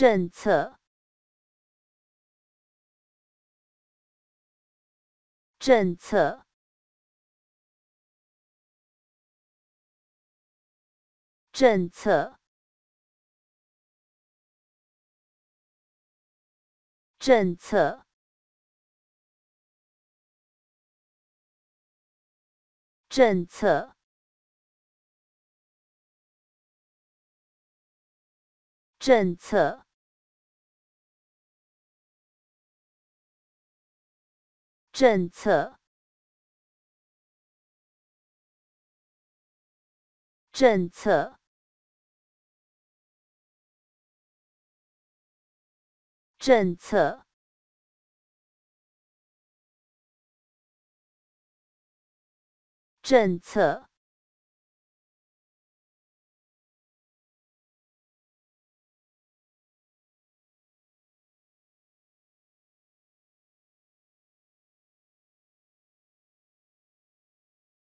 政策，政策，政策，政策，政策，政策。政策，政策，政策，政策。